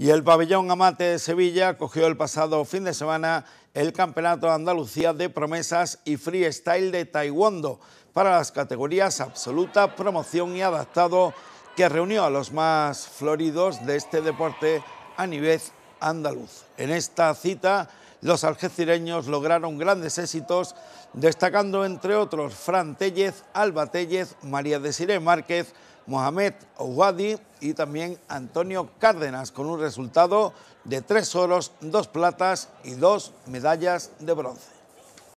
Y el pabellón Amate de Sevilla cogió el pasado fin de semana el Campeonato de Andalucía de Promesas y Freestyle de Taekwondo para las categorías absoluta, promoción y adaptado que reunió a los más floridos de este deporte a nivel andaluz. En esta cita los algecireños lograron grandes éxitos destacando entre otros Fran Tellez, Alba Tellez, María Desiree Márquez, Mohamed Ouadi y también Antonio Cárdenas con un resultado de tres oros, dos platas y dos medallas de bronce.